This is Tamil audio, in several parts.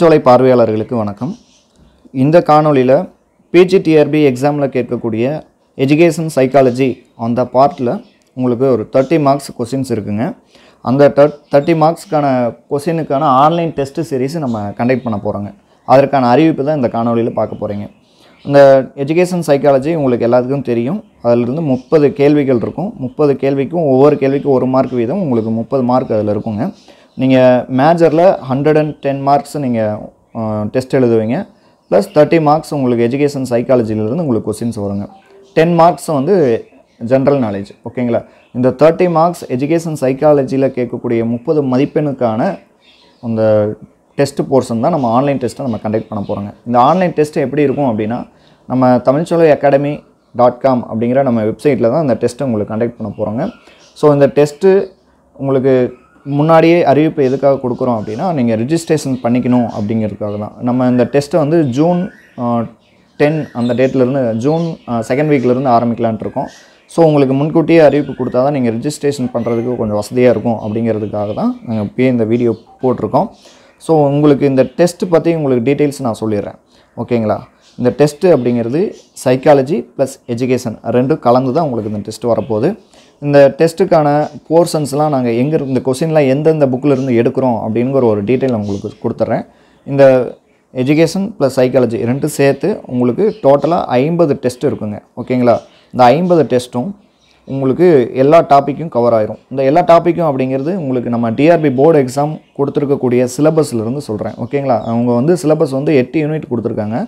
சோலை பார்வையாளர்களுக்கு வணக்கம் இந்த காணொலியில் பிஜிடிஆர்பி எக்ஸாமில் கேட்கக்கூடிய எஜுகேஷன் சைக்காலஜி அந்த பார்ட்டில் உங்களுக்கு ஒரு தேர்ட்டி மார்க்ஸ் கொஷின்ஸ் இருக்குங்க அந்த தேர்ட்டி மார்க்ஸ்க்கான கொஷினுக்கான ஆன்லைன் டெஸ்ட்டு சீரீஸ் நம்ம கண்டக்ட் பண்ண போகிறோங்க அதற்கான அறிவிப்பு தான் இந்த காணொலியில் பார்க்க போகிறீங்க இந்த எஜுகேஷன் சைக்காலஜி உங்களுக்கு எல்லாத்துக்கும் தெரியும் அதிலிருந்து முப்பது கேள்விகள் இருக்கும் முப்பது கேள்விக்கும் ஒவ்வொரு கேள்விக்கும் ஒரு மார்க் வீதம் உங்களுக்கு முப்பது மார்க் அதில் இருக்குங்க நீங்கள் மேஜரில் ஹண்ட்ரட் அண்ட் டென் மார்க்ஸ் நீங்கள் டெஸ்ட் எழுதுவீங்க ப்ளஸ் தேர்ட்டி மார்க்ஸ் உங்களுக்கு எஜுகேஷன் சைக்காலஜிலேருந்து உங்களுக்கு கொஸ்டின்ஸ் வருங்க டென் மார்க்ஸ் வந்து ஜென்ரல் நாலேஜ் ஓகேங்களா இந்த தேர்ட்டி மார்க்ஸ் எஜுகேஷன் சைக்காலஜியில் கேட்கக்கூடிய முப்பது மதிப்பெண்ணுக்கான அந்த டெஸ்ட் போர்ஷன் தான் நம்ம ஆன்லைன் டெஸ்ட்டை நம்ம கண்டக்ட் பண்ண போகிறோங்க இந்த ஆன்லைன் டெஸ்ட் எப்படி இருக்கும் அப்படின்னா நம்ம தமிழ்ச்சோலை அகாடமி டாட் காம் அப்படிங்கிற நம்ம வெப்சைட்டில் தான் அந்த டெஸ்ட்டை உங்களுக்கு கண்டக்ட் பண்ண போகிறோங்க ஸோ இந்த டெஸ்ட்டு உங்களுக்கு முன்னாடியே அறிவிப்பு எதுக்காக கொடுக்குறோம் அப்படின்னா நீங்கள் ரிஜிஸ்ட்ரேஷன் பண்ணிக்கணும் அப்படிங்கிறதுக்காக தான் நம்ம இந்த டெஸ்ட்டை வந்து ஜூன் டென் அந்த டேட்லேருந்து ஜூன் செகண்ட் வீக்லேருந்து ஆரம்பிக்கலான் இருக்கோம் ஸோ உங்களுக்கு முன்கூட்டியே அறிவிப்பு கொடுத்தா தான் நீங்கள் ரிஜிஸ்ட்ரேஷன் பண்ணுறதுக்கு கொஞ்சம் வசதியாக இருக்கும் அப்படிங்கிறதுக்காக தான் நாங்கள் இப்போயே இந்த வீடியோ போட்டிருக்கோம் ஸோ உங்களுக்கு இந்த டெஸ்ட்டு பற்றி உங்களுக்கு டீட்டெயில்ஸ் நான் சொல்லிடுறேன் ஓகேங்களா இந்த டெஸ்ட்டு அப்படிங்கிறது சைக்காலஜி ப்ளஸ் எஜுகேஷன் ரெண்டும் கலந்து தான் உங்களுக்கு இந்த டெஸ்ட் வரப்போகுது இந்த டெஸ்ட்டுக்கான போர்ஷன்ஸ்லாம் நாங்கள் எங்கே இந்த கொஷின்லாம் எந்தெந்த புக்கில் இருந்து எடுக்கிறோம் அப்படிங்கிற ஒரு டீட்டெயில் உங்களுக்கு கொடுத்துட்றேன் இந்த எஜுகேஷன் ப்ளஸ் சைக்காலஜி ரெண்டும் சேர்த்து உங்களுக்கு டோட்டலாக ஐம்பது டெஸ்ட் இருக்குங்க ஓகேங்களா இந்த ஐம்பது டெஸ்ட்டும் உங்களுக்கு எல்லா டாப்பிக்கும் கவர் ஆயிரும் இந்த எல்லா டாப்பிக்கும் அப்படிங்கிறது உங்களுக்கு நம்ம டிஆர்பி போர்டு எக்ஸாம் கொடுத்துருக்கக்கூடிய சிலபஸ்லேருந்து சொல்கிறேன் ஓகேங்களா அவங்க வந்து சிலபஸ் வந்து எட்டு யூனிட் கொடுத்துருக்காங்க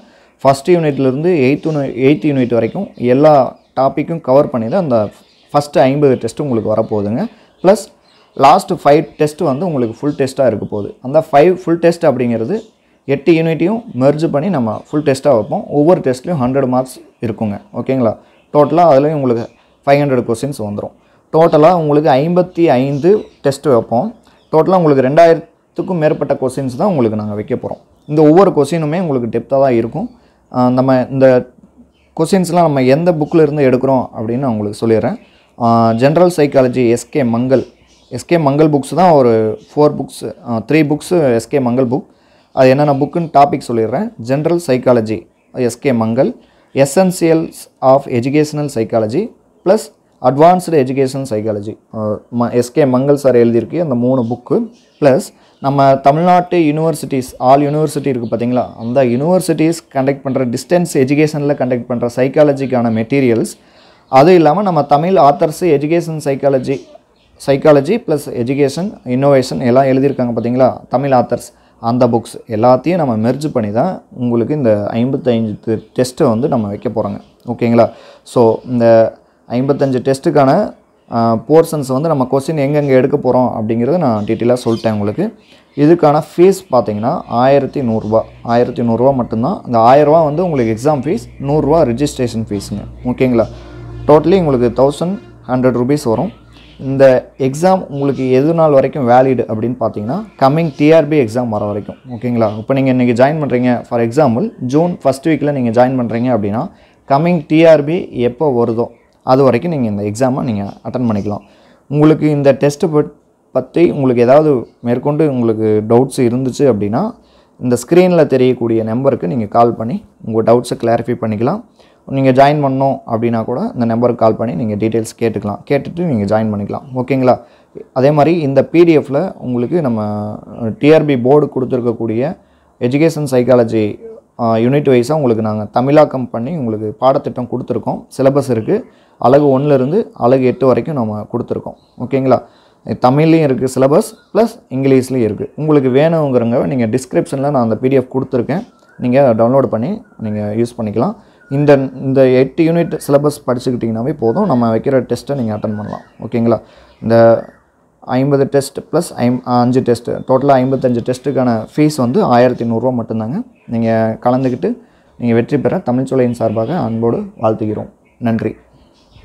ஃபஸ்ட் யூனிட்லேருந்து எயித்து எயித் யூனிட் வரைக்கும் எல்லா டாப்பிக்கும் கவர் பண்ணி தான் அந்த ஃபஸ்ட்டு ஐம்பது டெஸ்ட்டு உங்களுக்கு வரப்போகுதுங்க ப்ளஸ் லாஸ்ட்டு ஃபைவ் டெஸ்ட்டு வந்து உங்களுக்கு ஃபுல் டெஸ்ட்டாக இருக்க போகுது அந்த ஃபைவ் ஃபுல் டெஸ்ட் அப்படிங்கிறது எட்டு யூனிட்டையும் மெர்ஜ் பண்ணி நம்ம ஃபுல் டெஸ்ட்டாக வைப்போம் ஒவ்வொரு டெஸ்ட்லேயும் ஹண்ட்ரட் மார்க்ஸ் இருக்குங்க ஓகேங்களா டோட்டலாக அதுலேயும் உங்களுக்கு ஃபைவ் ஹண்ட்ரட் கொஸ்டின்ஸ் வந்துடும் டோட்டலாக உங்களுக்கு ஐம்பத்தி ஐந்து டெஸ்ட் வைப்போம் டோட்டலாக உங்களுக்கு ரெண்டாயிரத்துக்கும் மேற்பட்ட கொஸ்டின்ஸ் தான் உங்களுக்கு நாங்கள் வைக்க போகிறோம் இந்த ஒவ்வொரு கொஸ்டினுமே உங்களுக்கு டெப்த்தாக தான் இருக்கும் நம்ம இந்த கொஸ்டின்ஸ்லாம் நம்ம எந்த புக்கில் இருந்து எடுக்கிறோம் அப்படின்னு நான் உங்களுக்கு சொல்லிடுறேன் general psychology SK Mangal SK Mangal books தான் ஒரு four books three books SK Mangal book அது என்னென்ன புக்குன்னு டாபிக் சொல்லிடுறேன் general psychology SK Mangal essentials of educational psychology plus advanced education psychology ம எஸ்கே மங்கள் சார் எழுதியிருக்கு அந்த மூணு புக்கு ப்ளஸ் நம்ம தமிழ்நாட்டு யூனிவர்சிட்டிஸ் ஆல் யூனிவர்சிட்டி இருக்குது பார்த்தீங்களா அந்த யூனிவர்சிட்டிஸ் கண்டக்ட் பண்ணுற டிஸ்டன்ஸ் எஜுகேஷனில் கண்டக்ட் பண்ணுற சைக்காலஜிக்கான மெட்டீரியல்ஸ் அதுவும் இல்லாமல் நம்ம Tamil authors education psychology psychology plus education innovation எல்லாம் எழுதியிருக்காங்க பார்த்தீங்களா தமிழ் ஆத்தர்ஸ் அந்த புக்ஸ் எல்லாத்தையும் நம்ம மெர்ஜ் பண்ணி தான் உங்களுக்கு இந்த ஐம்பத்தஞ்சு டெஸ்ட்டை வந்து நம்ம வைக்க போகிறோங்க ஓகேங்களா ஸோ இந்த ஐம்பத்தஞ்சு டெஸ்ட்டுக்கான போர்ஷன்ஸ் வந்து நம்ம கொஸ்டின் எங்கெங்கே எடுக்க போகிறோம் அப்படிங்கிறத நான் டீட்டெயிலாக சொல்லிட்டேன் உங்களுக்கு இதுக்கான ஃபீஸ் பார்த்தீங்கன்னா ஆயிரத்தி நூறுரூவா ஆயிரத்தி நூறுரூவா மட்டும்தான் இந்த ஆயிரரூவா வந்து உங்களுக்கு எக்ஸாம் ஃபீஸ் நூறுரூவா ரிஜிஸ்ட்ரேஷன் ஃபீஸுங்க ஓகேங்களா டோட்டலி உங்களுக்கு தௌசண்ட் ஹண்ட்ரட் ருபீஸ் வரும் இந்த எக்ஸாம் உங்களுக்கு எது நாள் வரைக்கும் வேலிடு அப்படின்னு பார்த்தீங்கன்னா கம்மிங் டிஆர்பி எக்ஸாம் வர வரைக்கும் ஓகேங்களா இப்போ நீங்கள் இன்றைக்கி ஜாயின் பண்ணுறீங்க ஃபார் எக்ஸாம்பிள் ஜூன் ஃபஸ்ட் வீக்கில் நீங்கள் ஜாயின் பண்ணுறீங்க அப்படின்னா கம்மிங் டிஆர்பி எப்போ வருதோ அது வரைக்கும் நீங்கள் இந்த எக்ஸாமை நீங்கள் அட்டன் பண்ணிக்கலாம் உங்களுக்கு இந்த டெஸ்ட்டு பற்றி உங்களுக்கு ஏதாவது மேற்கொண்டு உங்களுக்கு டவுட்ஸ் இருந்துச்சு அப்படின்னா இந்த ஸ்க்ரீனில் தெரியக்கூடிய நம்பருக்கு நீங்கள் கால் பண்ணி உங்கள் டவுட்ஸை கிளாரிஃபை பண்ணிக்கலாம் நீங்கள் ஜாயின் பண்ணோம் அப்படின்னா கூட இந்த நம்பருக்கு கால் பண்ணி நீங்கள் டீட்டெயில்ஸ் கேட்டுக்கலாம் கேட்டுட்டு நீங்கள் ஜாயின் பண்ணிக்கலாம் ஓகேங்களா அதே மாதிரி இந்த பிடிஎஃப்பில் உங்களுக்கு நம்ம டிஆர்பி போர்டு கொடுத்துருக்கக்கூடிய எஜுகேஷன் சைக்காலஜி யூனிட் வைஸாக உங்களுக்கு நாங்கள் தமிழாக்கம் பண்ணி உங்களுக்கு பாடத்திட்டம் கொடுத்துருக்கோம் சிலபஸ் இருக்குது அழகு ஒன்றுலேருந்து அழகு எட்டு வரைக்கும் நம்ம கொடுத்துருக்கோம் ஓகேங்களா தமிழ்லேயும் இருக்குது சிலபஸ் ப்ளஸ் இங்கிலீஷ்லேயும் இருக்குது உங்களுக்கு வேணுங்கிறங்க நீங்கள் டிஸ்கிரிப்ஷனில் நான் அந்த பிடிஎஃப் கொடுத்துருக்கேன் நீங்கள் டவுன்லோட் பண்ணி நீங்கள் யூஸ் பண்ணிக்கலாம் இந்த இந்த எட்டு யூனிட் சிலபஸ் படிச்சுக்கிட்டிங்கனாவே போதும் நம்ம வைக்கிற டெஸ்ட்டை நீங்கள் அட்டன் பண்ணலாம் ஓகேங்களா இந்த ஐம்பது டெஸ்ட் ப்ளஸ் ஐம் அஞ்சு டெஸ்ட்டு டோட்டலாக ஐம்பத்தஞ்சு டெஸ்ட்டுக்கான ஃபீஸ் வந்து ஆயிரத்தி நூறுரூவா மட்டும்தாங்க நீங்கள் கலந்துக்கிட்டு நீங்கள் வெற்றி பெற தமிழ்ச்சொலையின் சார்பாக அன்போடு வாழ்த்துகிறோம் நன்றி